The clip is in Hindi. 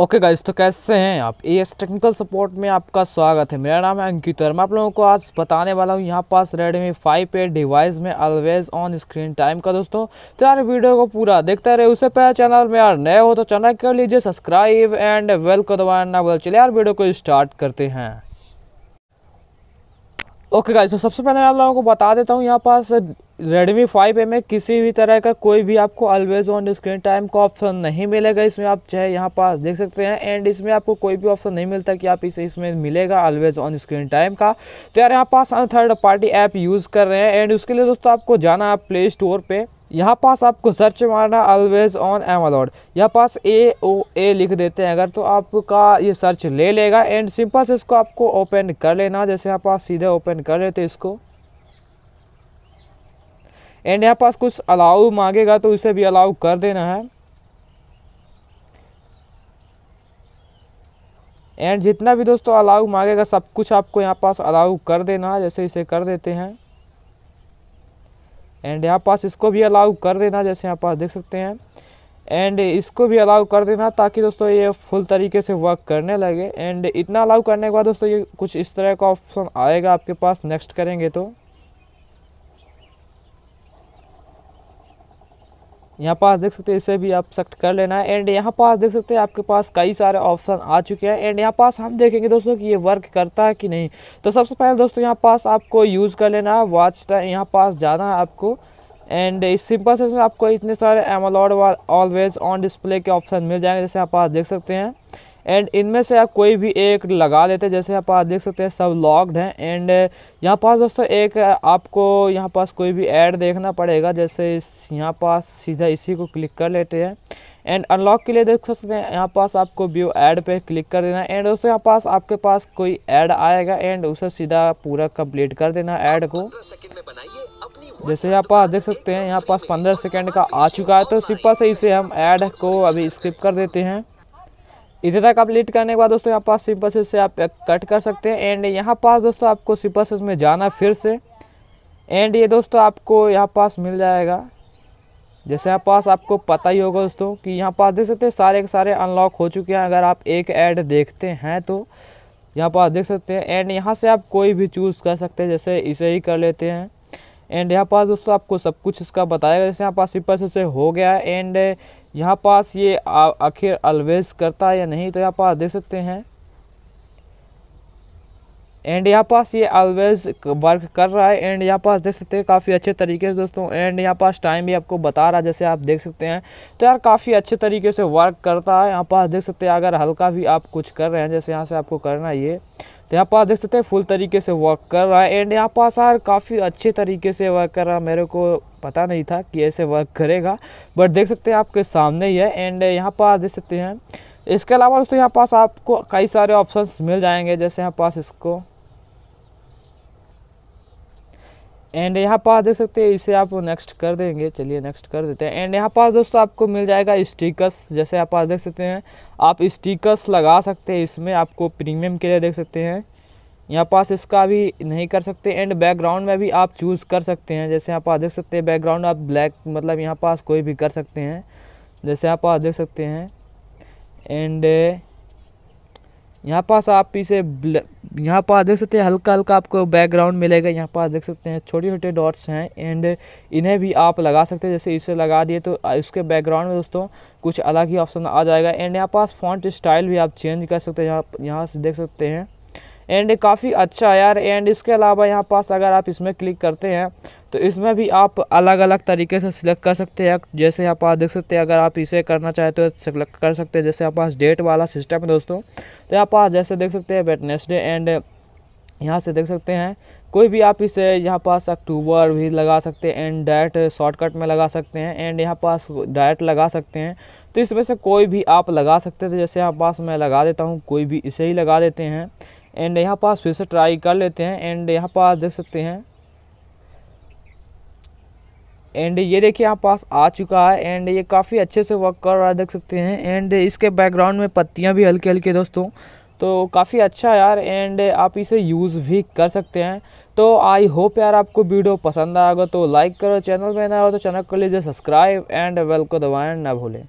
ओके गाइज तो कैसे हैं आप ए एस टेक्निकल सपोर्ट में आपका स्वागत है मेरा नाम है अंकित और मैं आप लोगों को आज बताने वाला हूँ यहाँ पास रेडमी फाइव पे डिवाइस में ऑलवेज ऑन स्क्रीन टाइम का दोस्तों तो यार वीडियो को पूरा देखते रहे उससे पहले चैनल में यार नए हो तो चैनल कर लीजिए सब्सक्राइब एंड वेलकम को दबाना बोल चलिए यार वीडियो को स्टार्ट करते हैं ओके गाइस तो सबसे पहले मैं आप लोगों को बता देता हूँ यहाँ पास Redmi 5A में किसी भी तरह का कोई भी आपको ऑलवेज ऑन स्क्रीन टाइम का ऑप्शन नहीं मिलेगा इसमें आप चाहे यहाँ पास देख सकते हैं एंड इसमें आपको कोई भी ऑप्शन नहीं मिलता कि आप इसे इसमें मिलेगा ऑलवेज ऑन स्क्रीन टाइम का तो यार यहाँ पास थर्ड पार्टी ऐप यूज़ कर रहे हैं एंड उसके लिए दोस्तों आपको जाना है आप प्ले स्टोर पर यहाँ पास आपको सर्च मारना ऑलवेज ऑन एमलॉड यहाँ पास ए ओ ए लिख देते हैं अगर तो आपका ये सर्च ले लेगा एंड सिंपल से इसको आपको ओपन कर लेना जैसे यहाँ पास सीधे ओपन कर लेते इसको एंड यहाँ पास कुछ अलाउ मांगेगा तो इसे भी अलाउ कर देना है एंड जितना भी दोस्तों अलाउ मांगेगा सब कुछ आपको यहाँ पास अलाउ कर देना है जैसे इसे कर देते हैं एंड यहाँ पास इसको भी अलाउ कर देना जैसे यहाँ पास देख सकते हैं एंड इसको भी अलाउ कर देना ताकि दोस्तों ये फुल तरीके से वर्क करने लगे एंड इतना अलाउ करने के बाद दोस्तों ये कुछ इस तरह का ऑप्शन आएगा आपके पास नेक्स्ट करेंगे तो यहाँ पास देख सकते हैं इसे भी आप सेलेक्ट कर लेना है एंड यहाँ पास देख सकते हैं आपके पास कई सारे ऑप्शन आ चुके हैं एंड यहाँ पास हम देखेंगे दोस्तों कि ये वर्क करता है कि नहीं तो सबसे पहले दोस्तों यहाँ पास आपको यूज़ कर लेना है वॉच टाइम यहाँ पास जाना है आपको एंड इस सिंपल से आपको इतने सारे एमोलॉड ऑलवेज ऑन डिस्प्ले के ऑप्शन मिल जाएंगे जैसे आप पास देख सकते हैं एंड इनमें से आप कोई भी एक लगा लेते हैं जैसे आप पास देख सकते हैं सब लॉक्ड हैं एंड uh, यहाँ पास दोस्तों एक uh, आपको यहाँ पास कोई भी ऐड देखना पड़ेगा जैसे इस यहाँ पास सीधा इसी को क्लिक कर लेते हैं एंड अनलॉक के लिए देख सकते हैं यहाँ पास आपको व्यू ऐड पे क्लिक कर देना एंड दोस्तों यहाँ पास आपके पास कोई ऐड आएगा एंड उसे सीधा पूरा कंप्लीट कर देना ऐड को जैसे यहाँ पास देख सकते हैं यहाँ पास पंद्रह सेकेंड का आ चुका है तो सिंपल से इसे हम ऐड को अभी स्किप कर देते हैं इधर तक आप लीड करने के बाद दोस्तों यहाँ पास सिंपल से आप कट कर सकते हैं एंड यहाँ पास दोस्तों आपको सिंपल में जाना फिर से एंड ये दोस्तों आपको यहाँ पास मिल जाएगा जैसे यहाँ पास आपको पता ही होगा दोस्तों कि यहाँ पास देख सकते हैं सारे के सारे अनलॉक हो चुके हैं अगर आप एक ऐड देखते हैं तो यहाँ पास देख सकते हैं एंड यहाँ से आप कोई भी चूज़ कर सकते हैं जैसे इसे ही कर लेते हैं एंड यहाँ पास दोस्तों आपको सब कुछ इसका बताया जैसे यहाँ पास सिंपल से हो गया है एंड यहाँ पास ये आखिर अलवेज करता है या नहीं तो यहाँ पास देख सकते हैं एंड यहाँ पास ये ऑलवेज वर्क कर रहा है एंड यहाँ पास देख सकते हैं काफ़ी अच्छे तरीके से दोस्तों एंड यहाँ पास टाइम भी आपको बता रहा है जैसे आप देख सकते हैं तो यार काफ़ी अच्छे तरीके से वर्क करता है यहाँ पास देख सकते हैं अगर हल्का भी आप कुछ कर रहे हैं जैसे यहाँ से आपको करना ये तो यहाँ पास देख सकते हैं फुल तरीके से वर्क कर रहा है एंड यहाँ पास यार काफ़ी अच्छे तरीके से वर्क कर रहा है मेरे को पता नहीं था कि ऐसे वर्क करेगा बट देख सकते हैं आपके सामने ही है एंड यहाँ पास देख सकते हैं इसके अलावा दोस्तों यहाँ पास आपको कई सारे ऑप्शंस मिल जाएंगे जैसे यहाँ पास इसको एंड यहाँ पास देख सकते हैं इसे आप नेक्स्ट कर देंगे चलिए नेक्स्ट कर देते हैं एंड यहाँ पास दोस्तों आपको मिल जाएगा स्टिकर्स जैसे आप पास देख सकते हैं आप स्टिकर्स लगा सकते हैं इसमें आपको प्रीमियम के लिए देख सकते हैं यहाँ पास इसका भी नहीं कर सकते एंड बैकग्राउंड में भी आप चूज़ कर सकते हैं जैसे यहाँ पास देख सकते हैं बैकग्राउंड आप ब्लैक मतलब यहाँ पास कोई भी कर सकते हैं जैसे यहाँ पास देख सकते हैं एंड यहाँ पास आप इसे यहाँ पर देख सकते हैं हल्का हल्का आपको बैकग्राउंड मिलेगा यहाँ पर देख सकते हैं छोटे छोटे डॉट्स हैं एंड इन्हें भी आप लगा सकते हैं जैसे इसे लगा दिए तो इसके बैकग्राउंड में दोस्तों कुछ अलग ही ऑप्शन आ जाएगा एंड यहाँ पास फॉन्ट स्टाइल भी आप चेंज कर सकते हैं यहाँ यहाँ से देख सकते हैं एंड काफ़ी अच्छा है यार एंड इसके अलावा यहाँ पास अगर आप इसमें क्लिक करते हैं तो इसमें भी आप अलग अलग तरीके से सिलेक्ट कर सकते हैं जैसे यहाँ पास देख सकते हैं अगर आप इसे करना चाहते तो सिलेक्ट कर सकते हैं जैसे आप पास डेट वाला सिस्टम है दोस्तों तो यहाँ पास जैसे देख सकते हैं वेटनेसडे एंड यहाँ से देख सकते हैं कोई भी आप इसे यहाँ पास अक्टूबर भी लगा सकते हैं एंड डायट शॉर्टकट में लगा सकते हैं एंड यहाँ पास डायट लगा सकते हैं तो इसमें से कोई भी आप लगा सकते थे जैसे यहाँ पास मैं लगा देता हूँ कोई भी इसे ही लगा देते हैं एंड यहाँ पास फिर से ट्राई कर लेते हैं एंड यहाँ पास देख सकते हैं एंड ये देखिए यहाँ पास आ चुका है एंड ये काफ़ी अच्छे से वर्क कर रहा है देख सकते हैं एंड इसके बैकग्राउंड में पत्तियाँ भी हल्के हल्के दोस्तों तो काफ़ी अच्छा यार एंड आप इसे यूज़ भी कर सकते हैं तो आई होप यार आपको वीडियो पसंद आएगा तो लाइक करो चैनल में ना हो तो चैनल को लीजिए सब्सक्राइब एंड वेलको दबाएँ ना भूलें